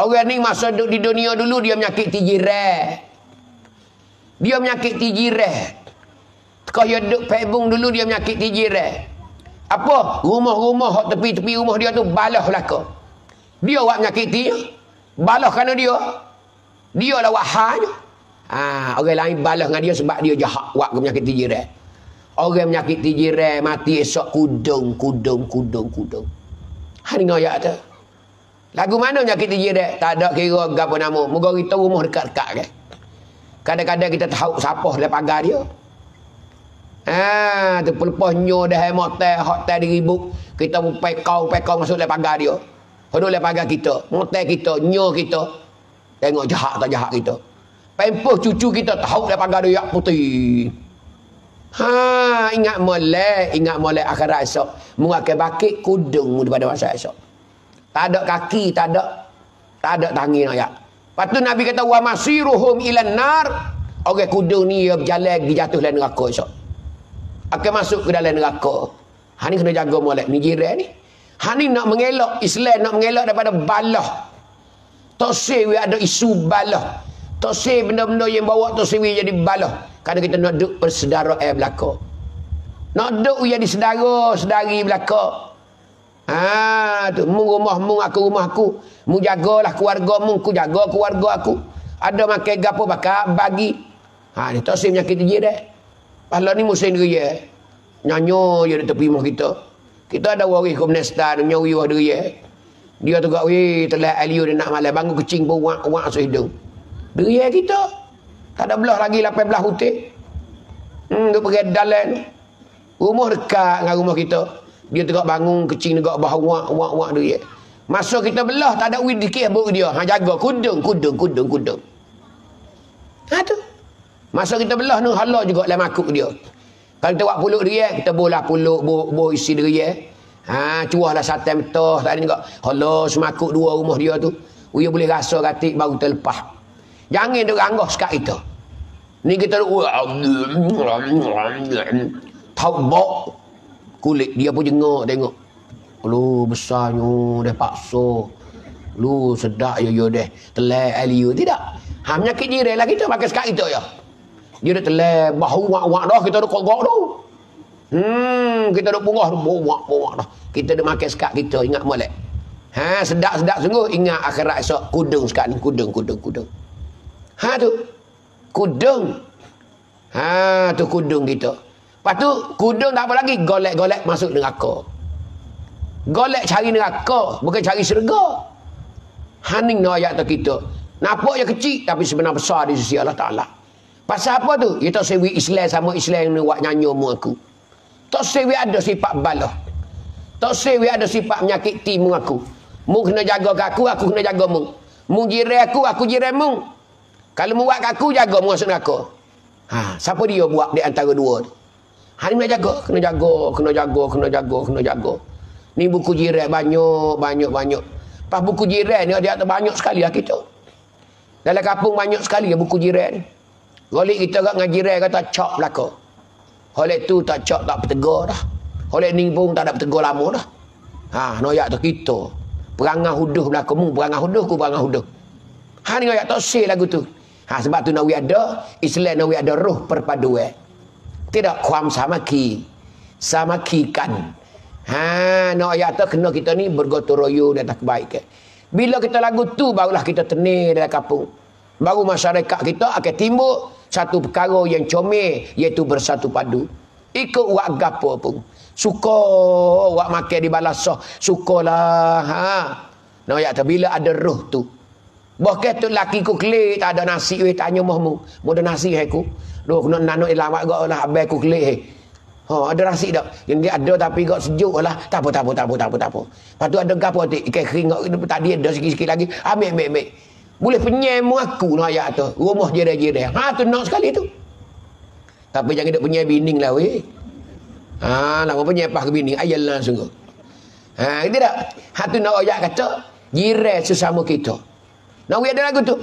Orang ni masa duduk di dunia dulu dia menyakiti jirah. Dia menyakiti jirah. Kau yang duduk pebung dulu dia menyakiti jirah. Apa? Rumah-rumah tepi-tepi rumah dia tu balah laka. Dia buat menyakiti. Balah kerana dia. Dia lah buat hal. Ha, orang lain balah dengan dia sebab dia jahat buat menyakiti jirah. Orang menyakiti jirah mati esok kudung, kudung, kudung, kudung. Hari ngayak tu. Lagu mana menyakiti jirat? Tak ada kira apa nama. Moga kita rumah dekat-dekat kan. Kadang-kadang kita tahu siapa dari pagar dia. Ah, tu pelepas nyo dah motel, hotel diribuk. Kita pakai pekau, pekau masuk dari pagar dia. Hono dari pagar kita, motel kita, nyo kita. Tengok jahat tak jahat kita. Pempuh cucu kita tahu dari pagar dia ya putih. Ha, ingat molek, ingat molek akhirat esok. Mengakai bakit kudung daripada masa esok. Tak ada kaki, tak ada tak ada tangi nak yak. Lepas Nabi kata wa masiruhum ilan nar. Orang okay, kuda ni dia berjalan di jatuh dalam neraka esok. Akan masuk ke dalam neraka. Ha ni kena jaga molek ni jiran ni. Ha ni nak mengelak Islam nak mengelak daripada balah. Tosi we ada isu balah. Tosi benda-benda yang bawa tosi we jadi balah. Kerana kita nak duduk persedara air eh, belakang. Nak duduk jadi sedara, sedari belakang. Ah, tu mu rumah mu aku rumah aku. Mu jagalah keluarga mu, ku jaga keluarga aku. Ada makan gapo bakak bagi. Ha ni tak sim nyakit je dah. Pasal ni musim diri ya. Nyanyo je di tepi rumah kita. Kita ada waris komnestan nyawi wah diri ya. Dia eh. tu gak weh telah aliu dia nak malam bangun kucing pun wak wak sehidung. Diri ya kita. Tak ada belah lagi 18 hutik. Hmm, duk pergi dalam. Rumah dekat dengan rumah kita. Dia tengok bangun kecil tengok bahawa wak wak wak dia. Masa kita belah tak ada wid dikit buruk dia. Ha jaga kudung kudung kudung kudung. Ha tu. Masa kita belah ni hala juga lain makuk dia. Kalau kita buat puluk dia, kita bolah puluk bo bo isi dia. Ya. Ha cuahlah satan betah tadi juga. Hala semakuk dua rumah dia tu. Uyo boleh rasa katik baru terlepas. Jangan dia ganggu sekat kita. Ni kita tu. Mm, mm, mm, Tau kulit dia pun jengok tengok lu besarnya dah oh, paksa lu sedak yo yo deh telek aliu tidak ha menyakit jiran lah kita pakai sekat itu ya dia dah telek bahu wak wak dah kita dah kok tu hmm kita dah bungah wak wak dah kita dah pakai sekat kita ingat molek ha sedak sedak sungguh ingat akhirat esok kudung sekat ni kudung kudung kudung ha tu kudung ha tu kudung kita gitu. Lepas tu kudung tak apa lagi golek-golek masuk neraka. Golek cari neraka, bukan cari syurga. Haning no ayat tu kita. Nampak je kecil tapi sebenarnya besar di sisi Allah Taala. Pasal apa tu? Kita ya, sewi Islam sama Islam yang buat nyanyi mu aku. Tak sewi ada sifat balah. Tak sewi ada sifat menyakit timu aku. Mu kena jaga ke aku, aku kena jaga mu. Mu jirai aku, aku jirai mu. Kalau mu buat ke aku, jaga mu masuk neraka. Ha, siapa dia buat di antara dua tu? Hari nak jaga, kena jaga, kena jaga, kena jaga, kena jaga. Ni buku jiran banyak, banyak, banyak. Pas buku jiran ni dia banyak sekali lah kita. Dalam kampung banyak sekali ya buku jiran. Golik kita kat dengan jiran kata cok belaka. Oleh tu tak cok tak bertegur dah. Oleh ni pun tak ada bertegur lama dah. Ha, noyak tu kita. Perangah huduh lah mu, perangah huduh ku perangah huduh. Ha ni noyak tak lagu tu. Ha sebab tu nawi ada, Islam nawi ada roh perpaduan. Eh tidak kuam samaki samakikan ha no ayat tu kena kita ni bergotong royong dan tak baik eh? bila kita lagu tu barulah kita tenir dalam kampung baru masyarakat kita akan timbul satu perkara yang comel iaitu bersatu padu ikut wak gapo pun suka wak makan di balasah sukalah ha no ayat tu bila ada roh tu Bahkan tu laki ku kelih tak ada nasi weh tanya mahmu. Mudah nasi hai ku. Loh kena nano ilawat gak lah abai ku kelih Ha ada nasi dak? Yang ada tapi gak sejuk lah. Tak apa tak apa tak apa tak apa. apa. Patu ada gapo tik ikan kering tadi ada sikit-sikit lagi. Ah, ambil ambil ambil. Boleh penyem mu aku lah ayat tu. Rumah jerai-jerai. Ha tu nak sekali tu. Tapi jangan dak punya bining lah weh. Ha nak apa punya pas ke bining ayalah sungguh. Ha gitu dak? Ha tu nak ayat kata jiran sesama kita. Nak no, ada lagu tu.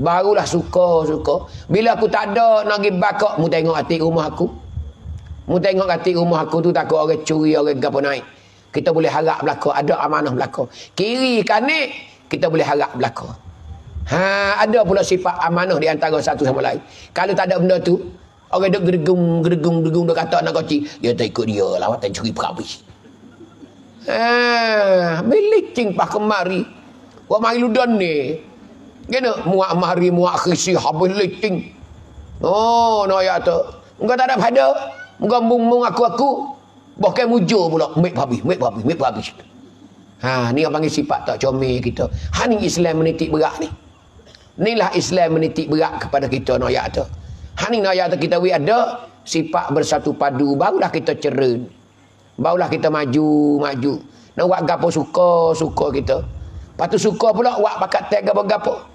Barulah suka-suka. Bila aku tak ada nak pergi bakok, mu tengok hati rumah aku. Mu tengok hati rumah aku tu takut orang curi, orang gapo naik. Kita boleh harap belako, ada amanah belako. Kiri kanan kita boleh harap belako. Ha, ada pula sifat amanah di antara satu sama lain. Kalau tak ada benda tu, orang dok gergung, gergung, gergung dok kata nak kocik, dia tak ikut dia lah, tak curi perabis. Ha, bilik king pak kemari. Wak mari ludon ni. Kena muak mari muak khisi habis leting. Oh, no ya tu. Engkau tak ada pada. Engkau bumbung aku-aku. Bahkan mujur pula. Mek babi, mek babi, mek babi. Ha, ni yang panggil sifat tak comel kita. Ha, ni Islam menitik berat ni. Inilah Islam menitik berat kepada kita, no ya tu. Ha, ni no ya tu kita we ada. Sifat bersatu padu. Barulah kita cerun. Barulah kita maju, maju. Nak buat gapo suka, suka kita. patu tu suka pula, buat pakat tag gapo-gapo.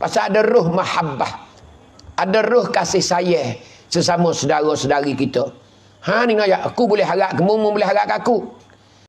Pasal ada ruh mahabbah. Ada ruh kasih sayang sesama saudara-saudari kita. Ha ni ngaya aku boleh harap kamu, kamu boleh harap aku.